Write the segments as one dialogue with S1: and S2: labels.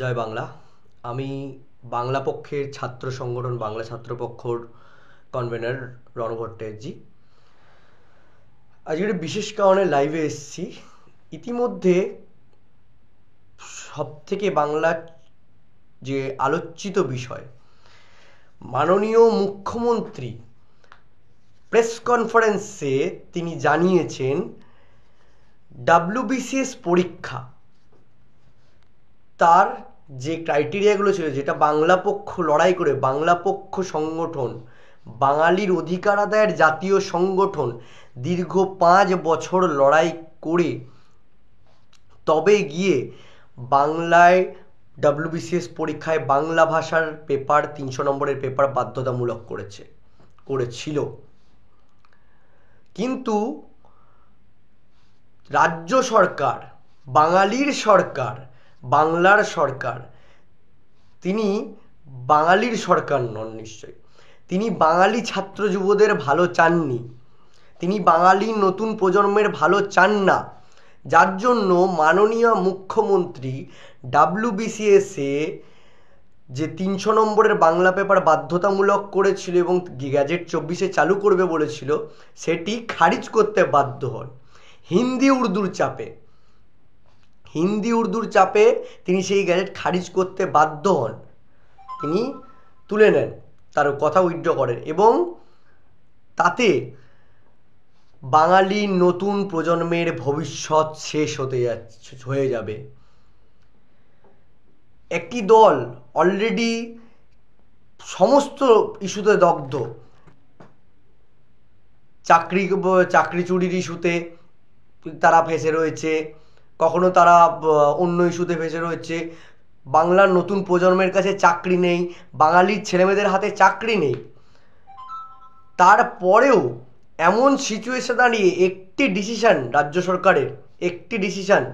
S1: জয় বাংলা আমি বাংলা পক্ষের ছাত্র সংগঠন বাংলা ছাত্র পক্ষর কনভেনার রণভট্টাচার্যি আজকে একটা বিশেষ কারণে লাইভে এসেছি ইতিমধ্যে সবথেকে বাংলার যে আলোচিত বিষয় মাননীয় মুখ্যমন্ত্রী প্রেস কনফারেন্সে তিনি জানিয়েছেন ডাব্লিউবিসিএস পরীক্ষা তার যে ক্রাইটেরিয়াগুলো ছিল যেটা বাংলা পক্ষ লড়াই করে বাংলা পক্ষ সংগঠন বাঙালির অধিকার আদায়ের জাতীয় সংগঠন দীর্ঘ পাঁচ বছর লড়াই করে তবে গিয়ে বাংলায় ডাব্লিউবিসিএস পরীক্ষায় বাংলা ভাষার পেপার তিনশো নম্বরের পেপার বাধ্যতামূলক করেছে করেছিল কিন্তু রাজ্য সরকার বাঙালির সরকার বাংলার সরকার তিনি বাঙালির সরকার নন নিশ্চয়ই তিনি বাঙালি ছাত্র যুবদের ভালো চাননি তিনি বাঙালি নতুন প্রজন্মের ভালো চান না যার জন্য মাননীয় মুখ্যমন্ত্রী ডাব্লিউবিসিএসে যে তিনশো নম্বরের বাংলা পেপার বাধ্যতামূলক করেছিল এবং গ্যাজেট চব্বিশে চালু করবে বলেছিল সেটি খারিজ করতে বাধ্য হন হিন্দি উর্দুর চাপে হিন্দি উর্দুর চাপে তিনি সেই গ্যাজেট খারিজ করতে বাধ্য হন তিনি তুলে নেন তার কথা উইড্র করেন এবং তাতে বাঙালি নতুন প্রজন্মের ভবিষ্যৎ শেষ হতে যাচ্ছে হয়ে যাবে একটি দল অলরেডি সমস্ত ইস্যুতে দগ্ধ চাকরি চাকরি চুরির ইস্যুতে তারা ফেসে রয়েছে কখনো তারা অন্য ইস্যুতে ফেসে রয়েছে বাংলার নতুন প্রজন্মের কাছে চাকরি নেই বাঙালির ছেলেমেয়েদের হাতে চাকরি নেই তারপরেও এমন সিচুয়েশন দাঁড়িয়ে একটি ডিসিশান রাজ্য সরকারের একটি ডিসিশান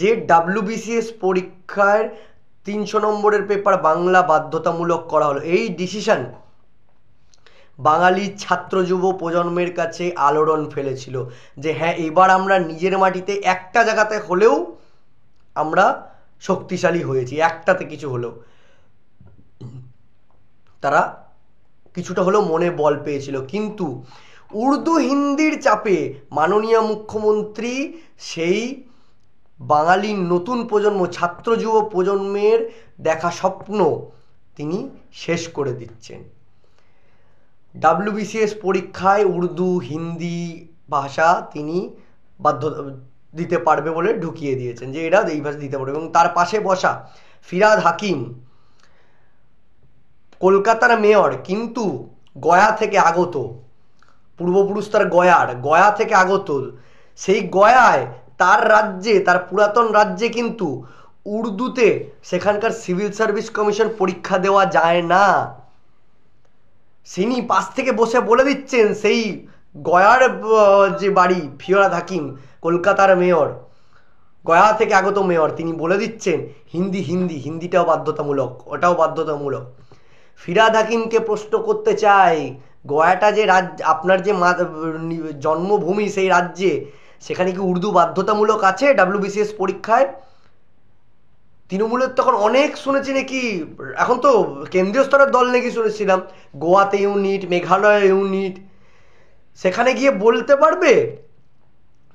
S1: যে ডাব্লিউবিসিএস পরীক্ষার তিনশো নম্বরের পেপার বাংলা বাধ্যতামূলক করা হলো এই ডিসিশান বাঙালির ছাত্র যুব প্রজন্মের কাছে আলোড়ন ফেলেছিল যে হ্যাঁ এবার আমরা নিজের মাটিতে একটা জায়গাতে হলেও আমরা শক্তিশালী হয়েছি একটাতে কিছু হলেও তারা কিছুটা হলেও মনে বল পেয়েছিল কিন্তু উর্দু হিন্দির চাপে মাননীয় মুখ্যমন্ত্রী সেই বাঙালির নতুন প্রজন্ম ছাত্র যুব প্রজন্মের দেখা স্বপ্ন তিনি শেষ করে দিচ্ছেন ডাব্লিউবিসিএস পরীক্ষায় উর্দু হিন্দি ভাষা তিনি বাধ্য দিতে পারবে বলে ঢুকিয়ে দিয়েছেন যে এরা এই ভাষা দিতে পারবে এবং তার পাশে বসা ফিরাদ হাকিম কলকাতার মেয়র কিন্তু গয়া থেকে আগত পূর্বপুরুষ তার গয়ার গয়া থেকে আগত সেই গয়ায় তার রাজ্যে তার পুরাতন রাজ্যে কিন্তু উর্দুতে সেখানকার সিভিল সার্ভিস কমিশন পরীক্ষা দেওয়া যায় না তিনি পাশ থেকে বসে বলে দিচ্ছেন সেই গয়ার যে বাড়ি ফিওরাদ হাকিম কলকাতার মেয়র গয়া থেকে আগত মেয়র তিনি বলে দিচ্ছেন হিন্দি হিন্দি হিন্দিটাও বাধ্যতামূলক ওটাও বাধ্যতামূলক ফিরাদ হাকিমকে প্রশ্ন করতে চাই গয়াটা যে রাজ্য আপনার যে জন্মভূমি সেই রাজ্যে সেখানে কি উর্দু বাধ্যতামূলক আছে ডাব্লিউবিসিএস পরীক্ষায় তৃণমূলের তখন অনেক শুনেছি নাকি এখন তো কেন্দ্রীয় স্তরের দল নাকি শুনেছিলাম গোয়াতে ইউনিট মেঘালয় ইউনিট সেখানে গিয়ে বলতে পারবে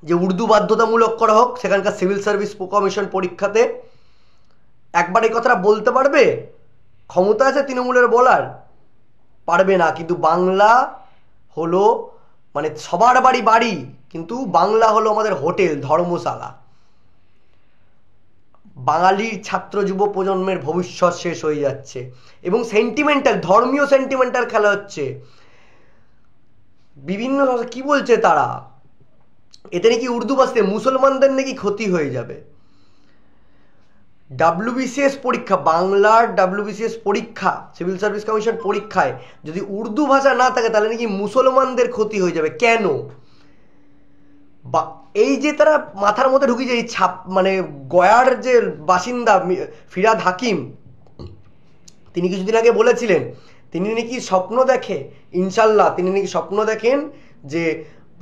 S1: যে উর্দু বাধ্যতামূলক করা হোক সেখানকার সিভিল সার্ভিস কমিশন পরীক্ষাতে একবার এই কথাটা বলতে পারবে ক্ষমতা আছে তৃণমূলের বলার পারবে না কিন্তু বাংলা হলো মানে সবার বাড়ি বাড়ি কিন্তু বাংলা হলো আমাদের হোটেল ধর্মশালা বাঙালির ছাত্র যুব প্রজন্মের ভবিষ্যৎ শেষ হয়ে যাচ্ছে এবং সেন্টিমেন্টাল ধর্মীয় সেন্টিমেন্টাল খেলা হচ্ছে বিভিন্ন কি বলছে তারা এতে নাকি উর্দু ভাষাতে মুসলমানদের নাকি ক্ষতি হয়ে যাবে ডাব্লিউবিসিএস পরীক্ষা বাংলার ডাব্লিউবিসিএস পরীক্ষা সিভিল সার্ভিস কমিশন পরীক্ষায় যদি উর্দু ভাষা না থাকে তাহলে নাকি মুসলমানদের ক্ষতি হয়ে যাবে কেন বা এই যে তারা মাথার মধ্যে যায় এই ছাপ মানে গয়ার যে বাসিন্দা ফিরাদ হাকিম তিনি কিছুদিন আগে বলেছিলেন তিনি নাকি স্বপ্ন দেখে ইনশাল্লাহ তিনি নাকি স্বপ্ন দেখেন যে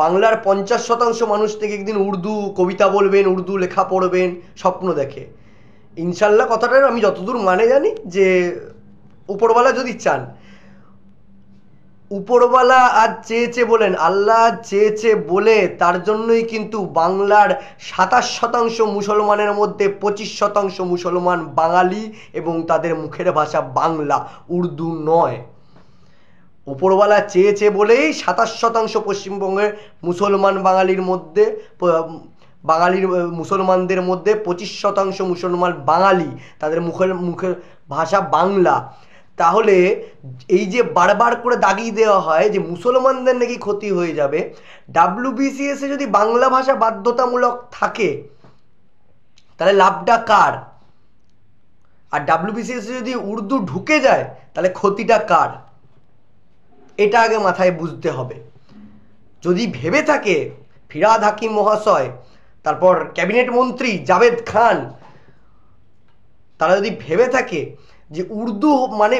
S1: বাংলার পঞ্চাশ শতাংশ মানুষ থেকে একদিন উর্দু কবিতা বলবেন উর্দু লেখা পড়বেন স্বপ্ন দেখে ইনশাল্লাহ কথাটার আমি যতদূর মানে জানি যে উপরওয়ালা যদি চান উপরওয়ালা আজ চেয়েছে বলেন আল্লাহ চেয়েছে বলে তার জন্যই কিন্তু বাংলার সাতাশ শতাংশ মুসলমানের মধ্যে পঁচিশ শতাংশ মুসলমান বাঙালি এবং তাদের মুখের ভাষা বাংলা উর্দু নয় উপরওয়ালা চেয়েছে বলেই সাতাশ শতাংশ পশ্চিমবঙ্গের মুসলমান বাঙালির মধ্যে বাঙালির মুসলমানদের মধ্যে পঁচিশ শতাংশ মুসলমান বাঙালি তাদের মুখের মুখের ভাষা বাংলা তাহলে এই যে বারবার করে দাগিয়ে দেওয়া হয় যে মুসলমানদের নাকি ক্ষতি হয়ে যাবে এ যদি বাংলা ভাষা বাধ্যতামূলক থাকে তাহলে লাভটা কার আর এ যদি উর্দু ঢুকে যায় তাহলে ক্ষতিটা কার এটা আগে মাথায় বুঝতে হবে যদি ভেবে থাকে ফিরাদ হাকিম মহাশয় তারপর ক্যাবিনেট মন্ত্রী জাভেদ খান তারা যদি ভেবে থাকে যে উর্দু মানে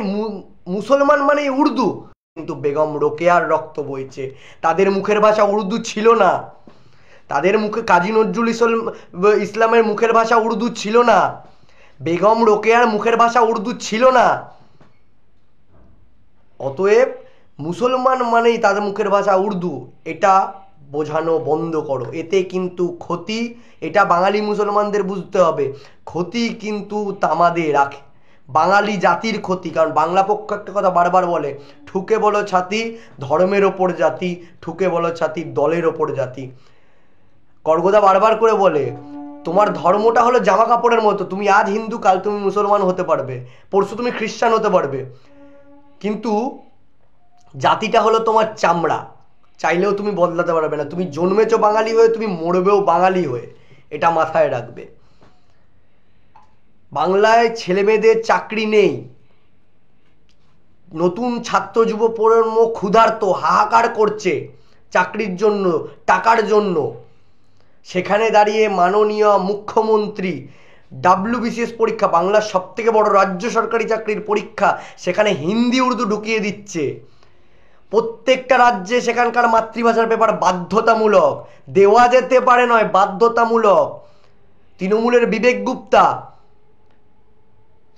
S1: মুসলমান মানে উর্দু কিন্তু বেগম রোকেয়ার রক্ত বইছে তাদের মুখের ভাষা উর্দু ছিল না তাদের মুখে কাজী নজরুল ইসলামের মুখের ভাষা উর্দু ছিল না বেগম রোকেয়ার মুখের ভাষা উর্দু ছিল না অতএব মুসলমান মানেই তাদের মুখের ভাষা উর্দু এটা বোঝানো বন্ধ করো এতে কিন্তু ক্ষতি এটা বাঙালি মুসলমানদের বুঝতে হবে ক্ষতি কিন্তু তামাদে রাখে বাঙালি জাতির ক্ষতি কারণ বাংলা পক্ষ একটা কথা বারবার বলে ঠুকে বলো ছাতি ধর্মের ওপর জাতি ঠুকে বলো ছাতি দলের ওপর জাতি করগদা বারবার করে বলে তোমার ধর্মটা হলো জামা কাপড়ের মতো তুমি আজ হিন্দু কাল তুমি মুসলমান হতে পারবে পরশু তুমি খ্রিস্টান হতে পারবে কিন্তু জাতিটা হলো তোমার চামড়া চাইলেও তুমি বদলাতে পারবে না তুমি জন্মেছো বাঙালি হয়ে তুমি মরবেও বাঙালি হয়ে এটা মাথায় রাখবে বাংলায় ছেলেমেয়েদের চাকরি নেই নতুন ছাত্র যুব প্রজন্ম ক্ষুধার্ত হাহাকার করছে চাকরির জন্য টাকার জন্য সেখানে দাঁড়িয়ে মাননীয় মুখ্যমন্ত্রী ডাব্লিউবিসিএস পরীক্ষা বাংলার সব থেকে বড় রাজ্য সরকারি চাকরির পরীক্ষা সেখানে হিন্দি উর্দু ঢুকিয়ে দিচ্ছে প্রত্যেকটা রাজ্যে সেখানকার মাতৃভাষার ব্যাপার বাধ্যতামূলক দেওয়া যেতে পারে নয় বাধ্যতামূলক তৃণমূলের বিবেক গুপ্তা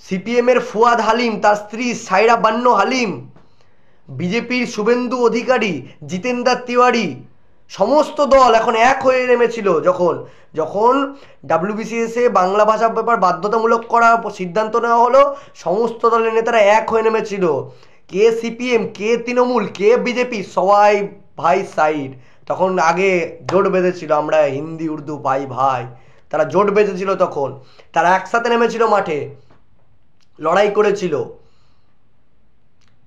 S1: সিপিএমের ফুয়াদ হালিম তার স্ত্রী সাইরা বান্ন হালিম বিজেপির শুভেন্দু অধিকারী জিতেন্দার তিওয়ারি সমস্ত দল এখন এক হয়ে নেমেছিল যখন যখন ডাব্লিউবিসিএসে বাংলা ভাষা ব্যাপার বাধ্যতামূলক করার সিদ্ধান্ত নেওয়া হলো সমস্ত দলের নেতারা এক হয়ে নেমেছিল কে সিপিএম কে তৃণমূল কে বিজেপি সবাই ভাই সাইড তখন আগে জোট বেঁধেছিল আমরা হিন্দি উর্দু ভাই ভাই তারা জোট বেঁধেছিল তখন তারা একসাথে নেমেছিল মাঠে লড়াই করেছিল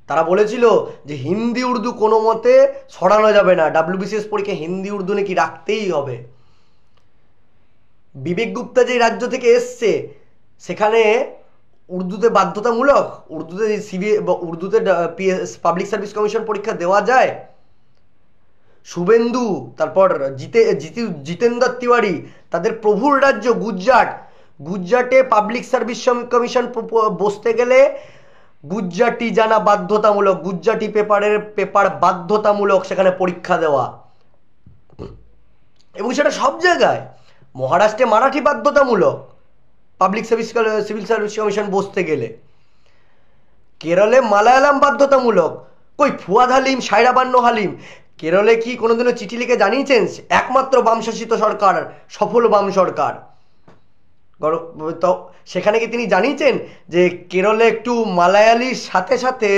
S1: তারা বলেছিল যে হিন্দি উর্দু কোনো মতে সরানো যাবে না ডাব্লিউবিসিএস পরীক্ষা হিন্দি উর্দু নাকি রাখতেই হবে বিবেক গুপ্তা যে রাজ্য থেকে এসছে সেখানে উর্দুতে বাধ্যতামূলক উর্দুতে সিবি উর্দুতে পিএস পাবলিক সার্ভিস কমিশন পরীক্ষা দেওয়া যায় শুভেন্দু তারপর জিতে জিতেন্দ্র তিওয়ারি তাদের প্রভুর রাজ্য গুজরাট গুজরাটে পাবলিক সার্ভিস কমিশন বসতে গেলে গুজরাটি জানা বাধ্যতামূলক গুজরাটি পেপারের পেপার বাধ্যতামূলক সেখানে পরীক্ষা দেওয়া এবং সেটা সব জায়গায় মহারাষ্ট্রে মারাঠি বাধ্যতামূলক public service civil service commission বসতে গেলে কেরলে মালায়ালাম বাধ্যতামূলক কই ফুয়াদ হালিম সাইরাবান্ন হালিম কেরলে কি কোনোদিনও চিঠি লিখে জানিয়েছেন একমাত্র বামশাসিত সরকার সফল বাম সরকার তো সেখানে কি তিনি জানিয়েছেন যে কেরলে একটু মালায়ালির সাথে সাথে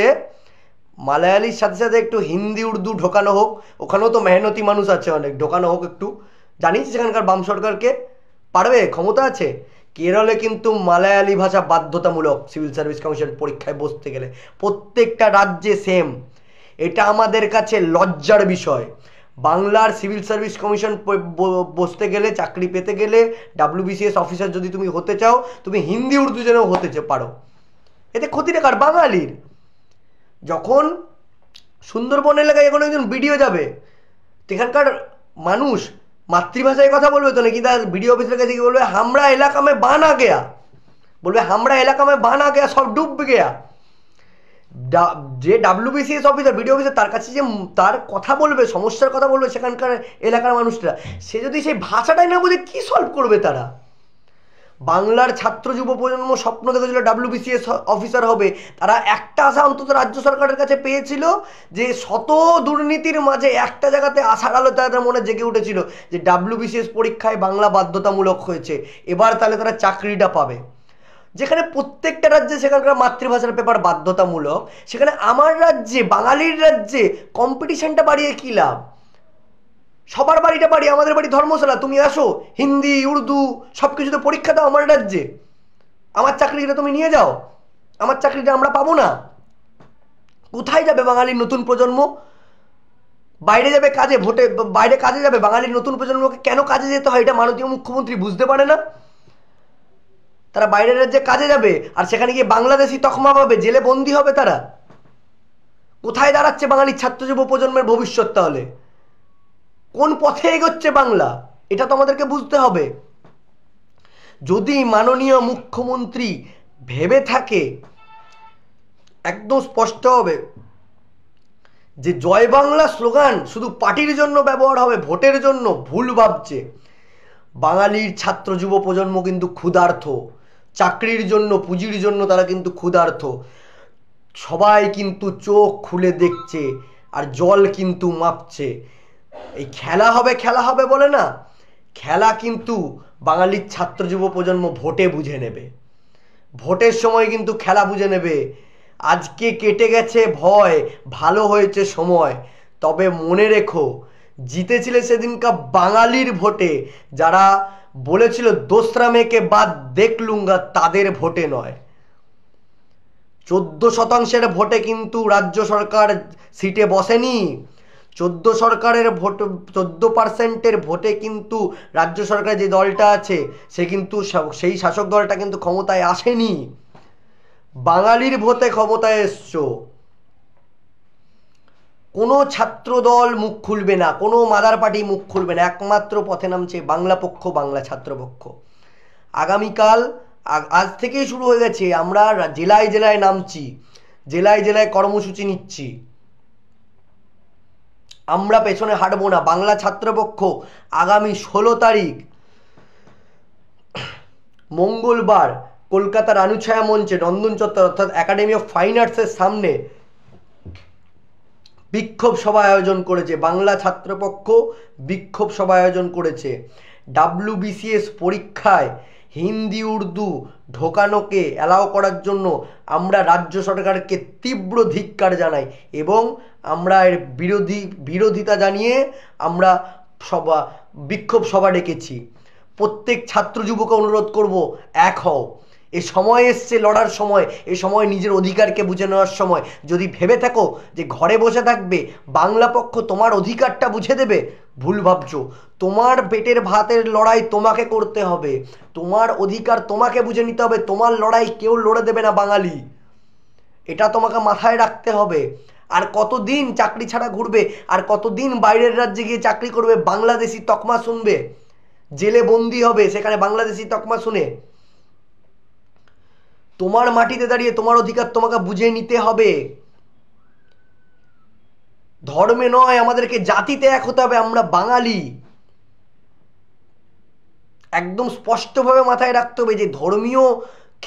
S1: মালায়ালির সাথে সাথে একটু হিন্দি উর্দু ঢোকানো হোক ওখানেও তো মেহনতি মানুষ আছে অনেক ঢোকানো হোক একটু জানিয়েছে সেখানকার বাম সরকারকে পারবে ক্ষমতা আছে কেরলে কিন্তু মালায়ালি ভাষা বাধ্যতামূলক সিভিল সার্ভিস কমিশন পরীক্ষায় বসতে গেলে প্রত্যেকটা রাজ্যে সেম এটা আমাদের কাছে লজ্জার বিষয় বাংলার সিভিল সার্ভিস কমিশন বসতে গেলে চাকরি পেতে গেলে ডাব্লিউবিসিএস অফিসার যদি তুমি হতে চাও তুমি হিন্দি উর্দু যেন হতে পারো এতে ক্ষতিটা কার বাঙালির যখন সুন্দরবন এলাকায় এখন একজন বিডিও যাবে সেখানকার মানুষ মাতৃভাষায় কথা বলবে তো নাকি তার বিডিও অফিসের কাছে বলবে হামরা এলাকা মে বানা গেয়া বলবে হামরা এলাকা মে বানা গেয়া সব ডুব গেয়া যে ডাব্লিউবিসিএস অফিসার বিডিও অফিসার তার কাছে যে তার কথা বলবে সমস্যার কথা বলবে সেখানকার এলাকার মানুষরা সে যদি সেই ভাষাটাই না বোঝে কী সলভ করবে তারা বাংলার ছাত্র যুব প্রজন্ম স্বপ্ন দেখেছিল ডাব্লিউবিসিএস অফিসার হবে তারা একটা আশা অন্তত রাজ্য সরকারের কাছে পেয়েছিল যে শত দুর্নীতির মাঝে একটা জায়গাতে আশার আলো তাদের মনে জেগে উঠেছিল যে ডাব্লিউবিসিএস পরীক্ষায় বাংলা বাধ্যতামূলক হয়েছে এবার তাহলে তারা চাকরিটা পাবে যেখানে প্রত্যেকটা রাজ্যে সেখানকার মাতৃভাষার পেপার বাধ্যতামূলক সেখানে আমার রাজ্যে বাঙালির রাজ্যে কম্পিটিশনটা বাড়িয়ে কী লাভ সবার বাড়িটা বাড়ি আমাদের বাড়ি ধর্মশালা তুমি আসো হিন্দি উর্দু সব কিছু তো পরীক্ষা দাও আমার রাজ্যে আমার চাকরিটা তুমি নিয়ে যাও আমার চাকরিটা আমরা পাবো না কোথায় যাবে বাঙালির নতুন প্রজন্ম বাইরে যাবে কাজে ভোটে বাইরে কাজে যাবে বাঙালির নতুন প্রজন্মকে কেন কাজে যেতে হয় এটা মাননীয় মুখ্যমন্ত্রী বুঝতে পারে না তারা বাইরের রাজ্যে কাজে যাবে আর সেখানে গিয়ে বাংলাদেশি তকমা পাবে জেলে বন্দি হবে তারা কোথায় দাঁড়াচ্ছে বাঙালির ছাত্র যুব প্রজন্মের ভবিষ্যৎ তাহলে কোন পথে এগোচ্ছে বাংলা এটা তো আমাদেরকে বুঝতে হবে যদি মাননীয় মুখ্যমন্ত্রী ভেবে থাকে একদম স্পষ্ট হবে যে জয় বাংলা স্লোগান শুধু পার্টির জন্য ব্যবহার হবে ভোটের জন্য ভুল ভাবছে বাঙালির ছাত্র যুব প্রজন্ম কিন্তু ক্ষুধার্থ চাকরির জন্য পুঁজির জন্য তারা কিন্তু ক্ষুধার্থ সবাই কিন্তু চোখ খুলে দেখছে আর জল কিন্তু মাপছে এই খেলা হবে খেলা হবে বলে না খেলা কিন্তু বাঙালির ছাত্র যুব প্রজন্ম ভোটে বুঝে নেবে ভোটের সময় কিন্তু খেলা বুঝে নেবে আজকে কেটে গেছে ভয় ভালো হয়েছে সময় তবে মনে রেখো জিতেছিলে সেদিনকার বাঙালির ভোটে যারা বলেছিল দোসরা মেয়েকে বাদ দেখলুঙ্গা তাদের ভোটে নয় চোদ্দ শতাংশের ভোটে কিন্তু রাজ্য সরকার সিটে বসেনি চোদ্দ সরকারের ভোট চোদ্দ পার্সেন্টের ভোটে কিন্তু রাজ্য সরকার যে দলটা আছে সে কিন্তু সেই শাসক দলটা কিন্তু ক্ষমতায় আসেনি বাঙালির ভোটে ক্ষমতায় এসছো কোনো ছাত্রদল মুখ খুলবে না কোনো মাদার পার্টি মুখ খুলবে না একমাত্র পথে নামছে বাংলা পক্ষ বাংলা ছাত্রপক্ষ আগামীকাল আজ থেকেই শুরু হয়ে গেছে আমরা জেলায় জেলায় নামছি জেলায় জেলায় কর্মসূচি নিচ্ছি আমরা পেছনে হাঁটবো না বাংলা ছাত্রপক্ষ আগামী ষোলো তারিখ মঙ্গলবার কলকাতার রানুছায়া মঞ্চে নন্দন চত্বর অর্থাৎ একাডেমি অফ ফাইন আর্টসের সামনে বিক্ষোভ সভা আয়োজন করেছে বাংলা ছাত্রপক্ষ বিক্ষোভ সভা আয়োজন করেছে ডাব্লুবিসিএস পরীক্ষায় হিন্দি উর্দু ঢোকানোকে অ্যালাও করার জন্য আমরা রাজ্য সরকারকে তীব্র ধিক্কার জানাই এবং আমরা এর বিরোধী বিরোধিতা জানিয়ে আমরা সভা বিক্ষোভ সভা ডেকেছি প্রত্যেক ছাত্র যুবকে অনুরোধ করব এক হও এ সময় এসছে লড়ার সময় এ সময় নিজের অধিকারকে বুঝে নেওয়ার সময় যদি ভেবে থাকো যে ঘরে বসে থাকবে বাংলা পক্ষ তোমার অধিকারটা বুঝে দেবে ভুল ভাবছো তোমার পেটের ভাতের লড়াই তোমাকে করতে হবে তোমার অধিকার তোমাকে বুঝে নিতে হবে তোমার লড়াই কেউ লড়ে দেবে না বাঙালি এটা তোমাকে মাথায় রাখতে হবে আর কতদিন চাকরি ছাড়া ঘুরবে আর কতদিন বাইরের রাজ্যে গিয়ে চাকরি করবে বাংলাদেশি তকমা শুনবে জেলে বন্দি হবে সেখানে বাংলাদেশি তকমা শুনে তোমার মাটিতে দাঁড়িয়ে তোমার অধিকার তোমাকে বুঝে নিতে হবে ধর্মে নয় আমাদেরকে জাতিতে এক হতে হবে আমরা বাঙালি একদম স্পষ্টভাবে মাথায় রাখতে হবে যে ধর্মীয়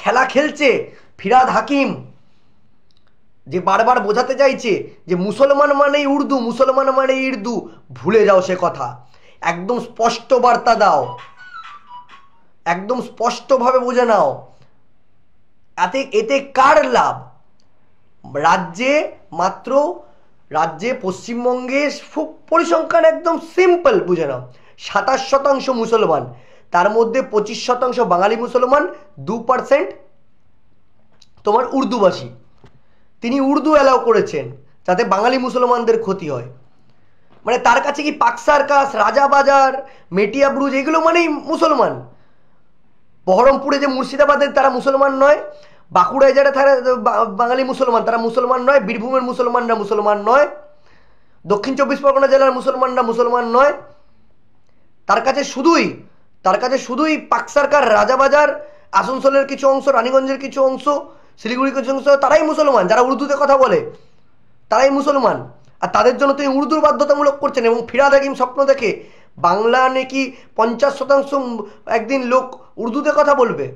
S1: খেলা খেলছে ফিরাদ হাকিম যে বারবার বোঝাতে চাইছে যে মুসলমান মানেই উর্দু মুসলমান মানে ইর্দু ভুলে যাও সে কথা একদম স্পষ্ট বার্তা দাও একদম স্পষ্টভাবে বুঝে নাও এতে এতে কার লাভ রাজ্যে মাত্র রাজ্যে পশ্চিমবঙ্গে পরিসংখ্যান একদম সিম্পল বুঝে নাও সাতাশ শতাংশ মুসলমান তার মধ্যে পঁচিশ শতাংশ বাঙালি মুসলমান দু পার্সেন্ট তোমার উর্দুভাষী তিনি উর্দু অ্যালাউ করেছেন যাতে বাঙালি মুসলমানদের ক্ষতি হয় মানে তার কাছে কি পাক সার্কাস রাজাবাজার মেটিয়া ব্রুজ এগুলো মানেই মুসলমান বহরমপুরে যে মুর্শিদাবাদের তারা মুসলমান নয় বাঁকুড়ায় যারা তারা বাঙালি মুসলমান তারা মুসলমান নয় বীরভূমের মুসলমানরা মুসলমান নয় দক্ষিণ চব্বিশ পরগনা জেলার মুসলমানরা মুসলমান নয় তার কাছে শুধুই তার কাছে শুধুই পাক সরকার রাজাবাজার আসানসোলের কিছু অংশ রানীগঞ্জের কিছু অংশ শিলিগুড়ির কিছু অংশ তারাই মুসলমান যারা উর্দুতে কথা বলে তারাই মুসলমান আর তাদের জন্য তিনি উর্দুর বাধ্যতামূলক করছেন এবং ফিরাদ হাকিম স্বপ্ন দেখে বাংলা নাকি পঞ্চাশ শতাংশ একদিন লোক উর্দুতে কথা বলবে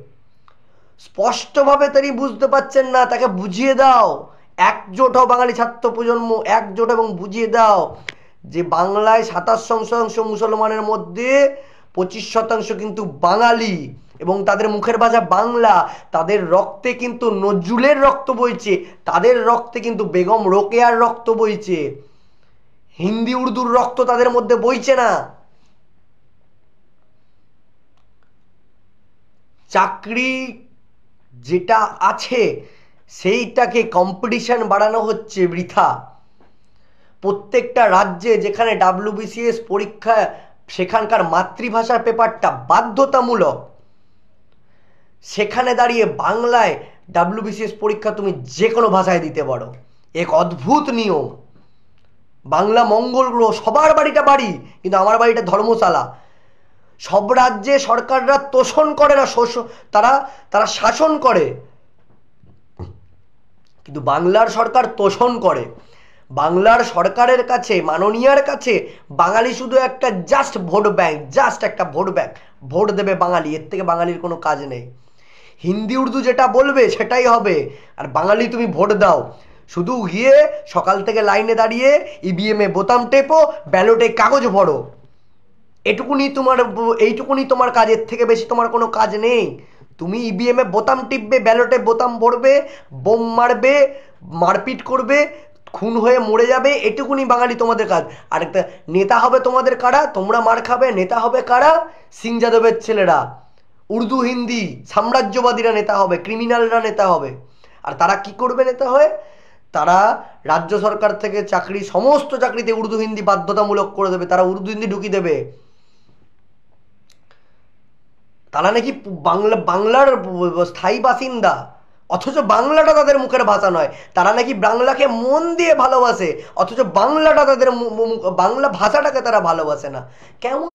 S1: স্পষ্টভাবে তিনি বুঝতে পারছেন না তাকে বুঝিয়ে দাও একজোট হও বাঙালি ছাত্র প্রজন্ম একজোট এবং বুঝিয়ে দাও যে বাংলায় সাতাশ শতাংশ মুসলমানের মধ্যে পঁচিশ শতাংশ কিন্তু বাঙালি এবং তাদের মুখের ভাষা বাংলা তাদের রক্তে কিন্তু নজরুলের রক্ত বইছে তাদের রক্তে কিন্তু বেগম রোকেয়ার রক্ত বইছে হিন্দি উর্দুর রক্ত তাদের মধ্যে বইছে না চাকরি যেটা আছে সেইটাকে কম্পিটিশান বাড়ানো হচ্ছে বৃথা প্রত্যেকটা রাজ্যে যেখানে ডাব্লিউবিসিএস পরীক্ষা সেখানকার মাতৃভাষার পেপারটা বাধ্যতামূলক সেখানে দাঁড়িয়ে বাংলায় ডাব্লিউবিসিএস পরীক্ষা তুমি যে কোনো ভাষায় দিতে পারো এক অদ্ভুত নিয়ম বাংলা মঙ্গল গ্রহ সবার বাড়িটা বাড়ি কিন্তু আমার বাড়িটা ধর্মশালা সব রাজ্যে সরকাররা তোষণ করে না শোষণ তারা তারা শাসন করে কিন্তু বাংলার সরকার তোষণ করে বাংলার সরকারের কাছে মাননীয়ার কাছে বাঙালি শুধু একটা জাস্ট ভোট ব্যাংক জাস্ট একটা ভোট ব্যাংক ভোট দেবে বাঙালি এর থেকে বাঙালির কোনো কাজ নেই হিন্দি উর্দু যেটা বলবে সেটাই হবে আর বাঙালি তুমি ভোট দাও শুধু গিয়ে সকাল থেকে লাইনে দাঁড়িয়ে ইভিএমে e বোতাম টেপো ব্যালটে কাগজ ভরো এটুকুনি তোমার এইটুকুনি তোমার কাজের থেকে বেশি তোমার কোনো কাজ নেই তুমি ইভিএমে e বোতাম টিপবে ব্যালটে বোতাম ভরবে বোম মারবে মারপিট করবে খুন হয়ে মরে যাবে এটুকুনি বাঙালি তোমাদের কাজ আরেকটা নেতা হবে তোমাদের কারা তোমরা মার খাবে নেতা হবে কারা সিং যাদবের ছেলেরা উর্দু হিন্দি সাম্রাজ্যবাদীরা নেতা হবে ক্রিমিনালরা নেতা হবে আর তারা কি করবে নেতা হয়ে তারা রাজ্য সরকার থেকে চাকরি সমস্ত চাকরিতে উর্দু হিন্দি বাধ্যতামূলক করে দেবে তারা উর্দু হিন্দি ঢুকিয়ে দেবে তারা নাকি বাংলা বাংলার স্থায়ী বাসিন্দা অথচ বাংলাটা তাদের মুখের ভাষা নয় তারা নাকি বাংলাকে মন দিয়ে ভালোবাসে অথচ বাংলাটা তাদের বাংলা ভাষাটাকে তারা ভালোবাসে না কেমন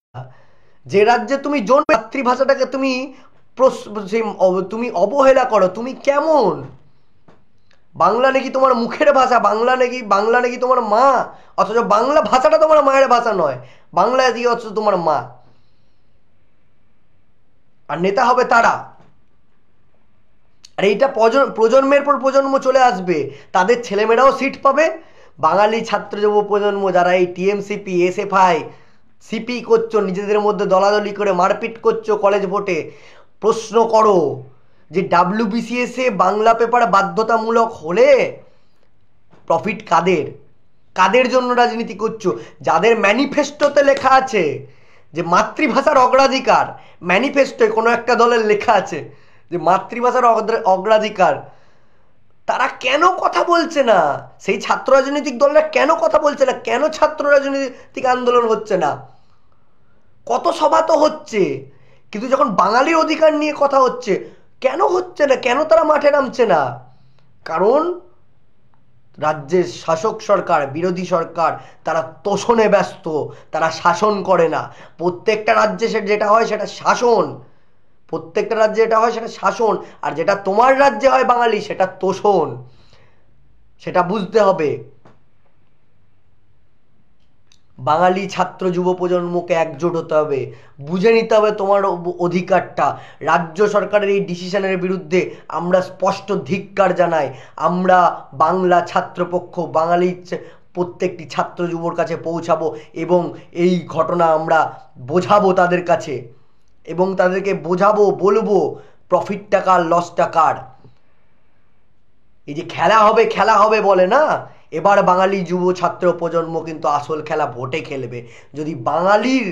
S1: যে রাজ্যে তুমি জন মাতৃভাষাটাকে তুমি তুমি অবহেলা করো তুমি কেমন বাংলা নাকি তোমার মুখের ভাষা বাংলা নাকি বাংলা নাকি তোমার মা অথচ বাংলা ভাষাটা তোমার মায়ের ভাষা নয় বাংলা দিকে অথচ তোমার মা আর নেতা হবে তারা আর এইটা প্রজন্মের পর প্রজন্ম চলে আসবে তাদের ছেলেমেয়েরাও সিট পাবে বাঙালি ছাত্র যুব প্রজন্ম যারা এই টিএমসিপি এসএফআই সিপি করছো নিজেদের মধ্যে দলাদলি করে মারপিট করছো কলেজ ভোটে প্রশ্ন করো যে ডাব্লিউবিসিএসে বাংলা পেপার বাধ্যতামূলক হলে প্রফিট কাদের কাদের জন্য রাজনীতি করছো যাদের ম্যানিফেস্টোতে লেখা আছে যে মাতৃভাষার অগ্রাধিকার ম্যানিফেস্টোয় কোনো একটা দলের লেখা আছে যে মাতৃভাষার অগ্রাধিকার তারা কেন কথা বলছে না সেই ছাত্র রাজনৈতিক দলরা কেন কথা বলছে না কেন ছাত্র রাজনৈতিক আন্দোলন হচ্ছে না কত সভা তো হচ্ছে কিন্তু যখন বাঙালির অধিকার নিয়ে কথা হচ্ছে কেন হচ্ছে না কেন তারা মাঠে নামছে না কারণ রাজ্যের শাসক সরকার বিরোধী সরকার তারা তোষণে ব্যস্ত তারা শাসন করে না প্রত্যেকটা রাজ্যে সে যেটা হয় সেটা শাসন প্রত্যেকটা রাজ্যে যেটা হয় সেটা শাসন আর যেটা তোমার রাজ্যে হয় বাঙালি সেটা তোষণ সেটা বুঝতে হবে বাঙালি ছাত্র যুব প্রজন্মকে একজোট হতে হবে বুঝে নিতে হবে তোমার অধিকারটা রাজ্য সরকারের এই ডিসিশনের বিরুদ্ধে আমরা স্পষ্ট ধিক্কার জানাই আমরা বাংলা ছাত্রপক্ষ বাঙালি প্রত্যেকটি ছাত্র যুবর কাছে পৌঁছাবো এবং এই ঘটনা আমরা বোঝাবো তাদের কাছে এবং তাদেরকে বোঝাবো বলবো প্রফিট টাকার লস টাকার এই যে খেলা হবে খেলা হবে বলে না এবার বাঙালি যুব ছাত্র প্রজন্ম কিন্তু আসল খেলা ভোটে খেলবে যদি বাঙালির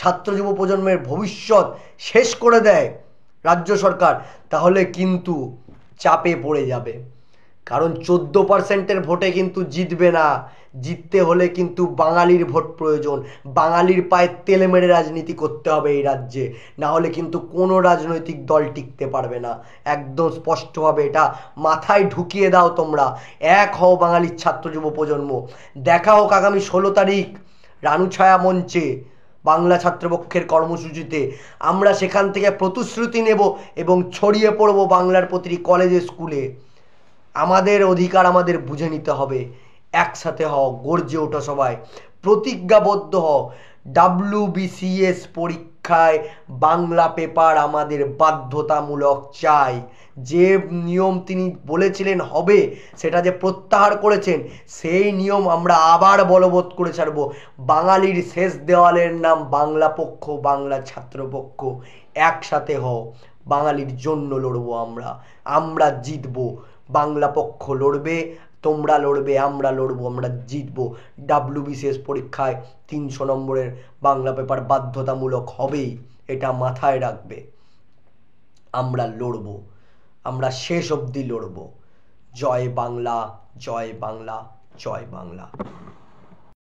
S1: ছাত্র যুব প্রজন্মের ভবিষ্যৎ শেষ করে দেয় রাজ্য সরকার তাহলে কিন্তু চাপে পড়ে যাবে কারণ চোদ্দো পার্সেন্টের ভোটে কিন্তু জিতবে না জিততে হলে কিন্তু বাঙালির ভোট প্রয়োজন বাঙালির পায়ে তেল মেরে রাজনীতি করতে হবে এই রাজ্যে না হলে কিন্তু কোনো রাজনৈতিক দল টিকতে পারবে না একদম স্পষ্টভাবে এটা মাথায় ঢুকিয়ে দাও তোমরা এক হও বাঙালির ছাত্র যুব প্রজন্ম দেখা হোক আগামী ষোলো তারিখ রানু ছায়া মঞ্চে বাংলা ছাত্রপক্ষের কর্মসূচিতে আমরা সেখান থেকে প্রতিশ্রুতি নেব এবং ছড়িয়ে পড়ব বাংলার প্রতিটি কলেজে স্কুলে আমাদের অধিকার আমাদের বুঝে নিতে হবে একসাথে হও গর্জে ওঠো সবাই প্রতিজ্ঞাবদ্ধ হও ডাব্লুবিসিএস পরীক্ষায় বাংলা পেপার আমাদের বাধ্যতামূলক চাই যে নিয়ম তিনি বলেছিলেন হবে সেটা যে প্রত্যাহার করেছেন সেই নিয়ম আমরা আবার বলবৎ করে ছাড়ব বাঙালির শেষ দেওয়ালের নাম বাংলা পক্ষ বাংলা ছাত্রপক্ষ একসাথে হও বাঙালির জন্য লড়বো আমরা আমরা জিতবো বাংলা পক্ষ লড়বে তোমরা লড়বে আমরা লড়বো আমরা জিতবো ডাব্লিউবিসিএস পরীক্ষায় তিনশো নম্বরের বাংলা পেপার বাধ্যতামূলক হবেই এটা মাথায় রাখবে আমরা লড়ব আমরা শেষ অবধি লড়ব জয় বাংলা জয় বাংলা জয় বাংলা